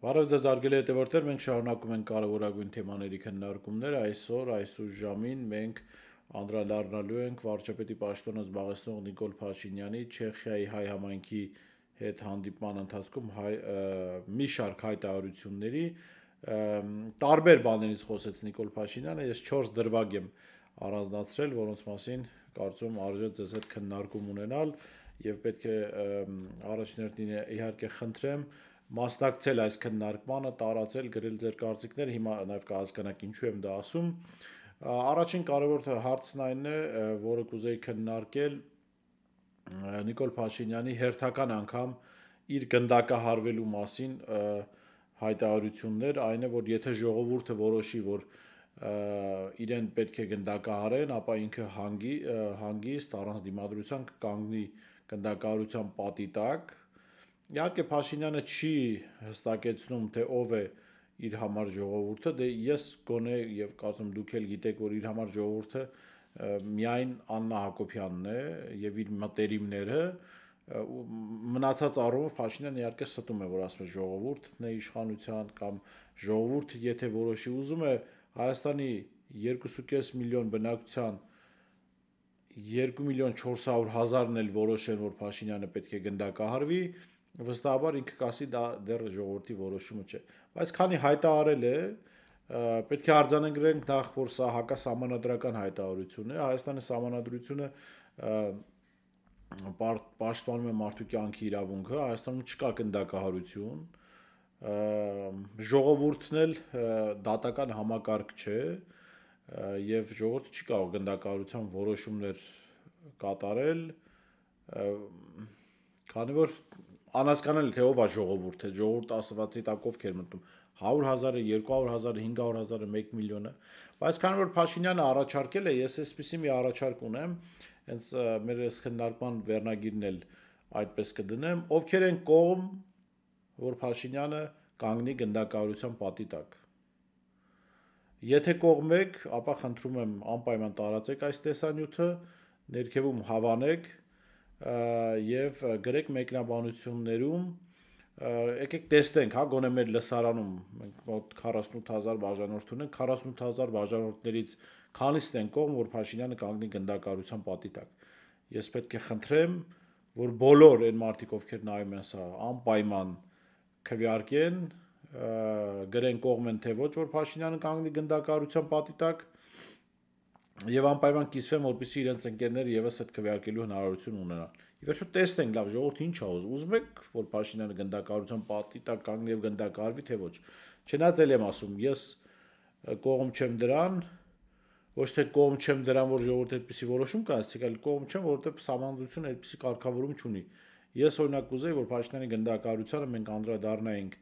Բարև ձեզ արգելի հետևորդներ, մենք շարունակում ենք կարևորագույն թեմաների քննարկումները։ Այսօր այսուր ժամին մենք անդրադառնալու ենք վարչապետի պաշտոնը զբաղեցնող Նիկոլ Փաշինյանի Չեխիայի հայ համայնքի հետ հանդիպման ընթացքում հայ, մի շարք հայտարարությունների տարբեր բաներից խոսեց Նիկոլ Փաշինյանը, ես 4 դրվագ եմ առանձնացրել, որոնց մասին կարծում արժե ձեզ հետ քննարկում ունենալ եւ պետք է առաջներն իհարկե խնդրեմ մասնակցել այս քննարկմանը, տարածել, գրել ձեր կարծիքները, հիմա նաև կհասկանաք ինչու եմ դա ասում։ Առաջին կարևոր հարցն այն է, որը կուզեի քննարկել Նիկոլ Փաշինյանի հերթական անգամ իր գնդակահարվելու մասին հայտարարություններ, այն է, որ եթե ժողովուրդը որոշի, որ իրեն պետք է գնդակահարեն, ապա ինքը հանգի հանգիստ առանց դիմադրության կանգնի գնդակահարության պատի տակ, Իհարկե Փաշինյանը չի հստակեցնում, թե ով է իր համար ժողովուրդը, դե ես գոնե եւ կարծում դուք էլ գիտեք, որ իր համար ժողովուրդը միայն Աննա Հակոբյանն է եւ իր մտերիմները մնացած առումով Փաշինյանն իհարկե ստում է, որ ասում է ժողովուրդն է իշխանության կամ ժողովուրդը, եթե որոշի ուզում է Հայաստանի 2.5 միլիոն բնակության 2 միլիոն 400 հազարն էլ որոշեն, որ Փաշինյանը պետք է գնդակահարվի, վստահաբար ինքը կասի դա դեռ ժողովրդի որոշումը չէ բայց քանի հայտարարել է պետք է արձանագրենք նախ որ սա հակասահմանադրական հայտարարություն է հայաստանի սահմանադրությունը պաշտպանում է մարդու կյանքի իրավունքը հայաստանում չկա կնդակահարություն ժողովուրդն էլ դատական համակարգ չէ եւ ժողովուրդը չի կարող գնդակահարության որոշումներ կատարել քանի որ անհասկանալի թե ով է ժողովուրդ, թե ժողովուրդ ասվածի տակ ովքեր մտնում 100.000-ը, 200.000-ը, 500.000-ը, 1 միլիոնը, բայց քանի որ Փաշինյանը առաջարկել է, ես էսպիսի մի առաջարկ ունեմ, հենց մեր այս քննարկման վերնագիրն էլ այդպես կդնեմ, ովքեր են կողմ, որ Փաշինյանը կանգնի գնդակահարության պատի տակ։ Եթե կողմ եք, ապա խնդրում եմ անպայման տարածեք այս տեսանյութը, ներքևում հավանեք, եւ գրեք մեկնաբանություններում եկեք տեսնենք, հա, գոնե մեր լսարանում մենք մոտ 48000 բաժանորդ ունենք, 48000 բաժանորդներից քանիսն են կողմ, որ Փաշինյանը կանգնի գնդակարության պատի տակ։ Ես պետք է խնդրեմ, որ բոլոր այն մարդիկ, ովքեր նայում են սա, անպայման քվեարկեն, գրեն կողմ են թե ոչ, որ Փաշինյանը կանգնի գնդակարության պատի տակ եւ անպայման կիսվեմ, որպեսզի իրենց ընկերները եւս այդ քվեարկելու հնարավորություն ունենան։ Ի վերջո տեսնենք լավ ժողովուրդը ինչ ա ուզում։ Ուզում եք, որ Փաշինյանը գնդակահարության պատի տակ կանգնի եւ գնդակահարվի, թե ոչ։ Չնայած էլ եմ ասում, ես կողմ չեմ դրան, ոչ թե կողմ չեմ դրան, որ ժողովուրդը այդպիսի որոշում կայացրի, այլ կողմ չեմ, որովհետեւ համանդությունը այդպիսի կարգավորում չունի։ Ես օրինակ կուզեի, որ Փաշինյանի գնդակահարությանը մենք անդրադառնայինք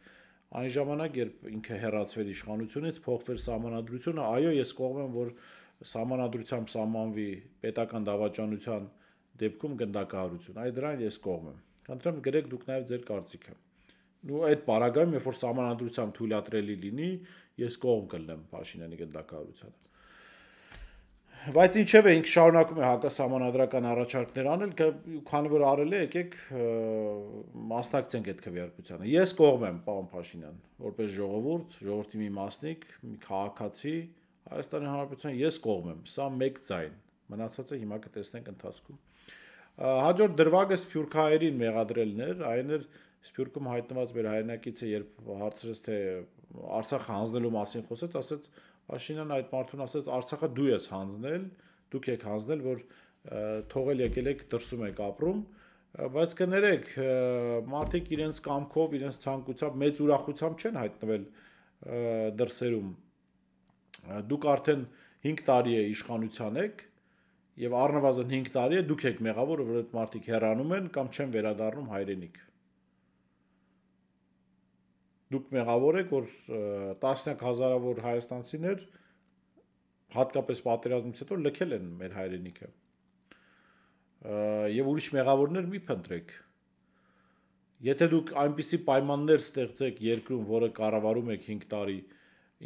այն ժամանակ, երբ ինքը հերացվեր իշխանությունից, փոխվեր համանadrությունը, այո, ես կողմ եմ, որ սահմանադրությամբ սահմանվի պետական դավաճանության դեպքում գնդակահարություն։ Այդ դրան ես կողմ եմ։ Խնդրեմ գրեք դուք նաև ձեր կարծիքը։ Ну այդ параգրաֆը, երբ որ համանadrությամբ թույլատրելի լինի, ես կողմ կլնեմ Փաշինյանի գնդակահարությանը։ Բայց ինչև է ինքը շարունակում է հակասահմանադրական առաջարկներ անել, քանի որ արել է, եկեք մասնակցենք այդ քվեարկությանը։ Ես կողմ եմ պարոն Փաշինյան, որպես ժողովուրդ, ժողովրդի մի մասնիկ, մի քաղաքացի, Հայաստանի Հանրապետության ես կողմ եմ, սա մեկ ձայն։ Մնացածը հիմա կտեսնենք ընթացքում։ Հաջորդ դրվագը Սփյուռքահայերին մեղադրելն էր, այն էր Սփյուռքում հայտնված մեր հայրենակիցը, երբ հարցրեց թե Արցախը հանձնելու մասին խոսեց, ասեց Փաշինյան այդ մարդուն ասեց Արցախը դու ես հանձնել, դուք եք հանձնել, որ թողել եկել եք դրսում եք ապրում, բայց կներեք, մարդիկ իրենց կամքով, իրենց ցանկությամբ մեծ ուրախությամբ չեն հայտնվել դրսերում Դուք արդեն 5 տարի է իշխանության եք եւ առնվազն 5 տարի է դուք եք մեղավոր, որ այդ մարդիկ հեռանում են կամ չեն վերադառնում հայրենիք։ Դուք մեղավոր եք, որ տասնյակ հազարավոր հայաստանցիներ հատկապես պատերազմից հետո լքել են մեր հայրենիքը։ Եվ ուրիշ մեղավորներ մի փնտրեք։ Եթե դուք այնպիսի պայմաններ ստեղծեք երկրում, որը կառավարում եք 5 տարի,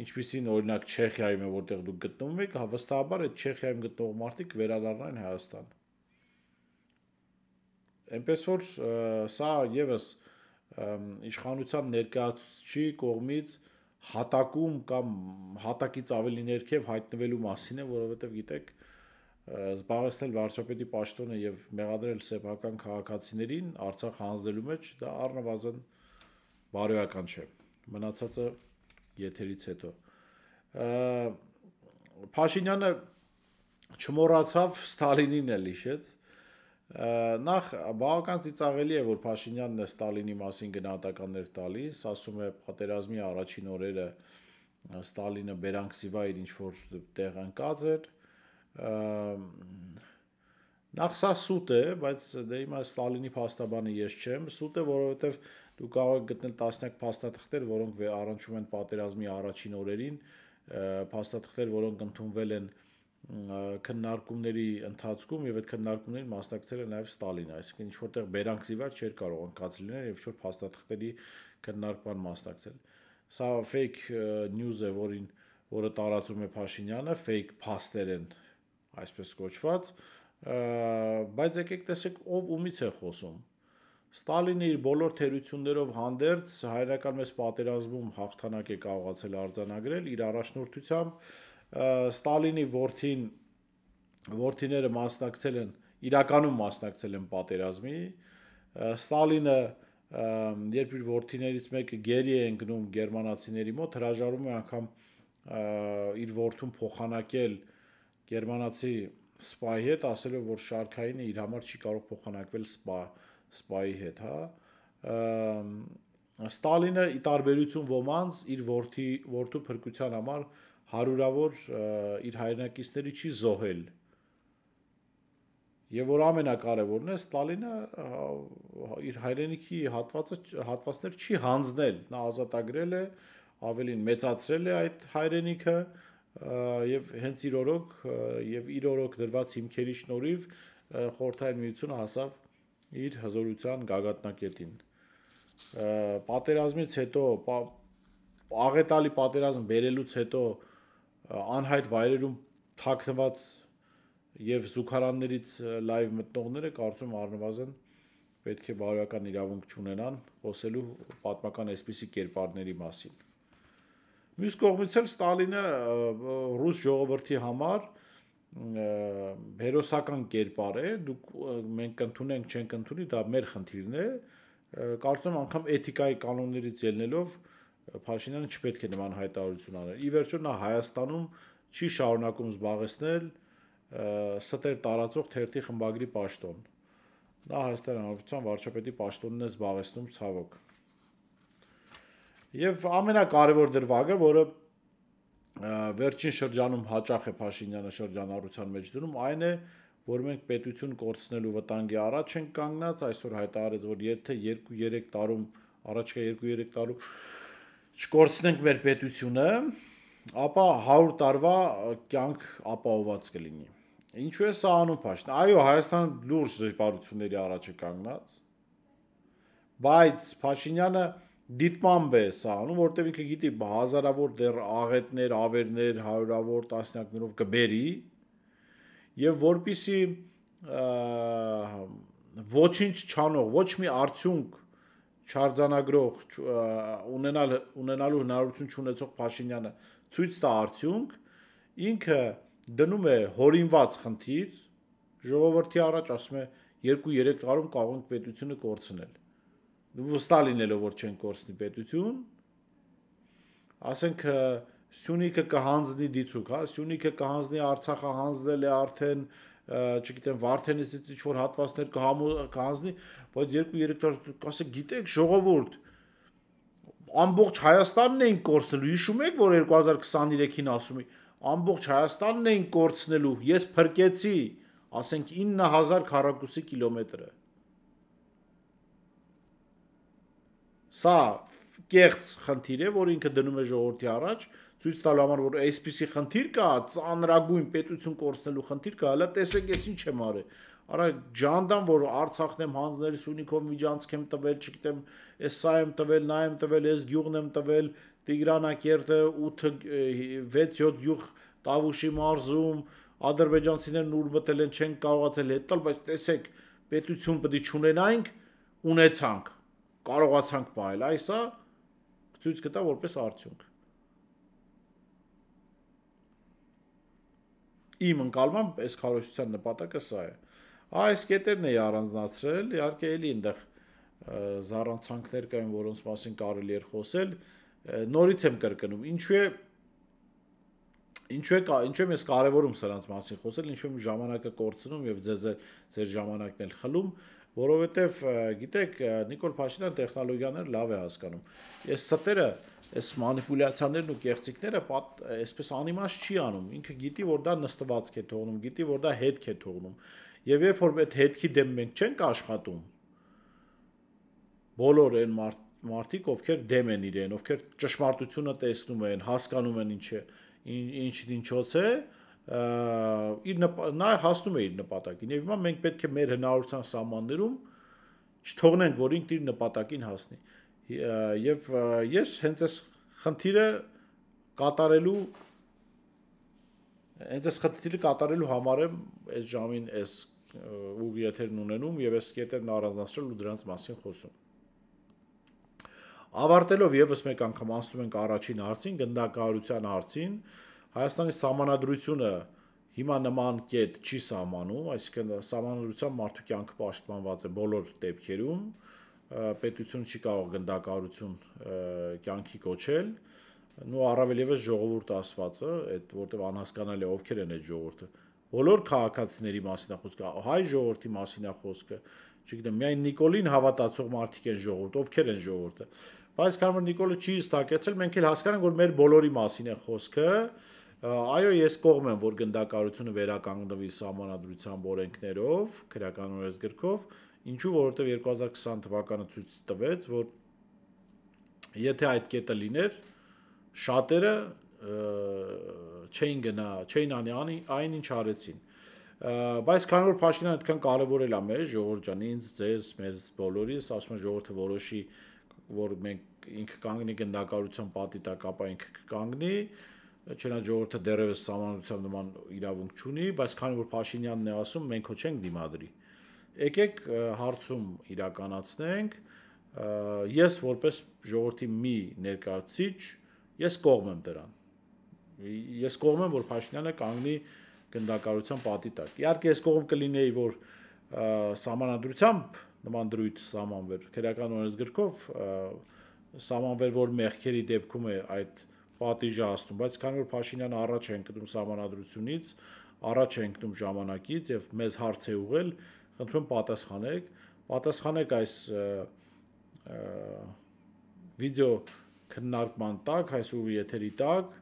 ինչպիսին օրինակ Չեխիայում է որտեղ դուք գտնվում եք, հավստահաբար այդ Չեխիայում գտնող մարդիկ վերադառնան Հայաստան։ Էնպես որ սա եւս իշխանության ներկայացուցիչի կողմից հատակում կամ հատակից ավելի ներքև հայտնվելու մասին է, որովհետեւ գիտեք, զբաղեցնել վարչապետի պաշտոնը եւ մեղադրել սեփական քաղաքացիներին Արցախ հանձնելու մեջ դա առնվազն բարոյական չէ։ Մնացածը եթերից հետո։ Փաշինյանը չմոռացավ Ստալինին էլ հիշեց։ Նախ բավական ծիծաղելի է, որ Փաշինյանն է Ստալինի մասին գնահատականներ տալիս, ասում է պատերազմի առաջին օրերը Ստալինը բերանք սիվա իր ինչ որ տեղ ընկած էր։ Նախ սա սուտ է, բայց դե հիմա Ստալինի փաստաբանը ես չեմ, սուտ է, որովհետև որ դու կարող ես գտնել տասնյակ փաստաթղթեր, որոնք առնչվում են պատերազմի առաջին օրերին, փաստաթղթեր, որոնք ընդունվել են քննարկումների ընթացքում եւ այդ քննարկումներին մասնակցել է նաեւ Ստալինը, այսինքն ինչ որտեղ Բերանքսի վար չէր կարող ընկած լինել եւ շուտ փաստաթղթերի քննարկման մասնակցել։ Սա fake news է, որին որը տարածում է Փաշինյանը, fake փաստեր են այսպես կոչված, բայց եկեք տեսեք ով ումից է խոսում Ստալինը իր բոլոր թերություններով հանդերձ հայրական մեծ պատերազմում հաղթանակ է կարողացել արձանագրել իր առաջնորդությամբ Ստալինի ворթին ворթիները մասնակցել են իրականում մասնակցել են պատերազմի Ստալինը երբ իր ворթիներից մեկը գերի է ընկնում գերմանացիների մոտ հրաժարվում է անգամ իր ворթուն փոխանակել գերմանացի սպայի հետ ասելով որ շարքայինը իր համար չի կարող փոխանակվել սպա սպայի հետ, հա։ Ստալինը ի տարբերություն ոմանց իր ворթի ворթու փրկության համար հարյուրավոր իր հայրենակիցների չի զոհել։ Եվ որ ամենակարևորն է, Ստալինը իր հայրենիքի հատվածը հատվածներ չի հանձնել, նա ազատագրել է, ավելին մեծացրել է այդ հայրենիքը եւ հենց իր օրոք եւ իր օրոք դրված հիմքերի շնորհիվ խորթային միությունը հասավ իր հզորության գագաթնակետին։ Պատերազմից հետո պա, աղետալի պատերազմ բերելուց հետո անհայտ վայրերում թաքնված եւ զուգարաններից լայվ մտնողները կարծում առնվազն պետք է բարոյական իրավունք չունենան խոսելու պատմական այսպիսի կերպարների մասին։ Մյուս կողմից էլ Ստալինը ռուս ժողովրդի համար հերոսական կերպար է, դուք մենք ընդունենք, չենք ընդունի, դա մեր խնդիրն է։ Կարծում եմ անգամ էթիկայի կանոններից ելնելով Փաշինյանը չպետք է նման հայտարարություն անել։ Ի վերջո նա Հայաստանում չի շարունակում զբաղեցնել ստեր տարածող թերթի խմբագրի պաշտոն։ Նա Հայաստան Հանրապետության վարչապետի պաշտոնն է զբաղեցնում ցավոք։ Եվ ամենակարևոր դրվագը, որը վերջին շրջանում հաճախ է Փաշինյանը շրջանառության մեջ դնում, այն է, որ մենք պետություն կորցնելու վտանգի առաջ ենք կանգնած, այսօր հայտարարեց, որ եթե 2-3 տարում, առաջկա 2-3 տարում չկորցնենք մեր պետությունը, ապա 100 տարվա կյանք ապահոված կլինի։ Ինչու է սա անում Փաշինյանը։ Այո, Հայաստան լուրջ դժվարությունների առաջ է կանգնած, բայց Փաշինյանը դիտմամբ է սա անում, որտեվ ինքը գիտի հազարավոր դեռ աղետներ, ավերներ, հարյուրավոր տասնյակներով կբերի եւ որբիսի ոչինչ չանող, ոչ մի արդյունք չարձանագրող ունենալ ունենալու հնարավորություն չունեցող Փաշինյանը ցույց տա արդյունք, ինքը դնում է հորինված խնդիր ժողովրդի առաջ, ասում է 2-3 տարում կարող ենք պետությունը կորցնել վստահ լինելով որ չեն կորցնի պետություն, ասենք Սյունիքը կհանձնի դիցուկ, հա, Սյունիքը կհանձնի Արցախը հանձնել է արդեն, չգիտեմ, Վարդենիսից ինչ որ հատվածներ կհանձնի, բայց 2-3 տարի կասեք, գիտեք, ժողովուրդ ամբողջ Հայաստանն էին կորցնելու։ Հիշում եք, որ 2023-ին ասում էի, ամբողջ Հայաստանն էին կորցնելու։ Ես փրկեցի, ասենք 9000 քառակուսի կիլոմետրը։ Սա կեղծ խնդիր է, որ ինքը դնում է ժողովրդի առաջ, ցույց տալու համար, որ այսպիսի խնդիր կա, ծանրագույն պետություն կորցնելու խնդիր կա, հələ տեսեք ես ինչ եմ արել։ Արա ջանդան, որ Արցախն եմ հանձնել Սունիկով միջանցք եմ տվել, չգիտեմ, էս սա եմ տվել, նա եմ տվել, էս գյուղն եմ տվել, Տիգրանակերտը 8 6-7 գյուղ Տավուշի մարզում ադրբեջանցիներն ուր մտել են, չեն կարողացել հետ տալ, բայց տեսեք, պետություն պետք է չունենայինք, ունեցանք կարողացանք ողել, այսա ցույց կտա որպես արդյունք։ Իմ ընկալմամբ այս քարոշության նպատակը սա է։ Այս կետերն էի առանձնացրել, իհարկե էլի այնտեղ զառանցանքներ կային, որոնց մասին կարելի էր խոսել։ Նորից եմ կրկնում, ինչու է ինչու է կա, ինչու եմ ես կարևորում սրանց մասին խոսել, ինչու եմ ժամանակը կորցնում եւ ձեզ ձեր ժամանակն էլ խլում, որովհետև գիտեք Նիկոլ Փաշինյան տեխնոլոգիաները լավ է հասկանում։ Ես ստերը այս մանիպուլյացիաներն ու կեղծիքները այսպես անիմաց չի անում։ Ինքը գիտի, որ դա նստվածք է թողնում, գիտի, որ դա հետք է թողնում։ Եվ երբ որ այդ հետքի դեմ մենք չենք աշխատում, բոլոր այն մարդ մարդիկ, ովքեր դեմ են իրեն, ովքեր ճշմարտությունը տեսնում են, հասկանում են ինչ է, ինչն ինչոց է, ինչ, ինչ, ինչ, ինչ, ինչ, ինչ, ինչ, ինչ, ինչ, իր նա հասնում է իր նպատակին եւ հիմա մենք պետք է մեր հնարավորության սահմաններում չթողնենք որ ինքն իր նպատակին հասնի եւ ես հենց այս խնդիրը կատարելու հենց այս խնդիրը կատարելու համար եմ այս ժամին այս ուղի եթերն ունենում եւ այս կետերն առանձնացրել ու դրանց մասին խոսում ավարտելով եւս մեկ անգամ անցնում ենք առաջին հարցին գնդակահարության հարցին, հարցին Հայաստանի համանadrությունը հիմա նման կետ չի սահմանում, այսինքն համանadrության մարդու կյանքը պաշտպանված է բոլոր դեպքերում, պետությունը չի կարող գնդակահարություն կյանքի կոչել, նու առավել եւս ժողովուրդ ասվածը, այդ որտեվ անհասկանալի ովքեր են այդ ժողովուրդը բոլոր քաղաքացիների մասին է խոսքը, հայ ժողովրդի մասին է խոսքը, չգիտեմ, միայն Նիկոլին հավատացող մարդիկ են ժողովուրդ, ովքեր են ժողովուրդը։ Բայց քանի որ Նիկոլը չի հստակեցել, մենք էլ հասկանանք, որ մեր բոլորի մասին է խոսքը, Այո, ես կողմ եմ, որ գնդակարությունը վերականգնվի համանadrությամբ օրենքներով, քրական օրենսգրքով, ինչու որովհետև 2020 թվականը ցույց տվեց, որ եթե այդ կետը լիներ, շատերը չէին գնա, չէին անի, անի այն ինչ արեցին բայց քանի որ Փաշինյանը այդքան կարևորել է մեզ ժողովուրդ ջան ինձ ձեզ մեզ բոլորիս ասում եմ ժողովուրդը որոշի որ մենք ինքը կանգնի գնդակարության պատի տակ ապա ինքը կկանգնի չնայած ժողովուրդը դեռևս սահմանությամբ նման իրավունք չունի, բայց քանի որ Փաշինյանն է ասում, մենք հո չենք դիմադրի։ Եկեք հարցում իրականացնենք։ Ես որպես ժողովրդի մի ներկայացիչ, ես կողմ եմ դրան։ Ես կողմ եմ, որ Փաշինյանը կանգնի գնդակարության պատի տակ։ Իհարկե ես կողմ կլինեի, որ սահմանադրությամբ նման դրույթ սահմանվեր քրական օրենսգրքով սահմանվեր, որ մեղքերի դեպքում է այդ պատիժը աստում, բայց քանի որ Փաշինյանը առաջ է ընկնում համանadrությունից, առաջ է ընկնում ժամանակից եւ մեզ հարց է ուղել, խնդրում պատասխանեք, պատասխանեք այս վիդեո քննարկման տակ, այս ու եթերի տակ,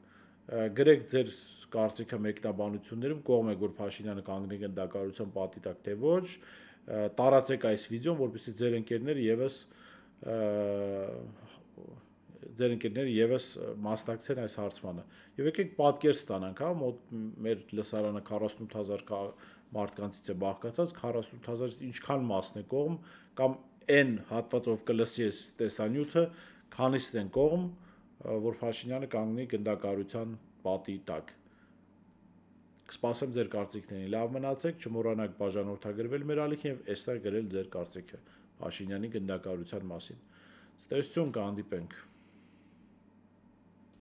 գրեք ձեր կարծիքը մեկնաբանություններում կողմ է որ Փաշինյանը կանգնի գնդակարության պատի տակ թե ոչ, տարածեք այս վիդեոն, որովհետեւ ձեր ընկերները եւս ձեր ընկերները եւս մասնակցեն այս հարցմանը։ Եվ եկեք պատկեր ստանանք, հա, մոտ մեր լսարանը 48000 մարդկանցից է բաղկացած, 48000-ից ինչքան մասն է կողմ կամ n հատված ով կլսի այս տեսանյութը, քանիսն են կողմ, որ Փաշինյանը կանգնի գնդակարության պատի տակ։ Կսպասեմ ձեր կարծիքներին։ Լավ մնացեք, չմոռանաք բաժանորդագրվել մեր ալիքին եւ էստեղ գրել ձեր կարծիքը Փաշինյանի գնդակարության մասին։ Ստեսություն կհանդիպենք։ կա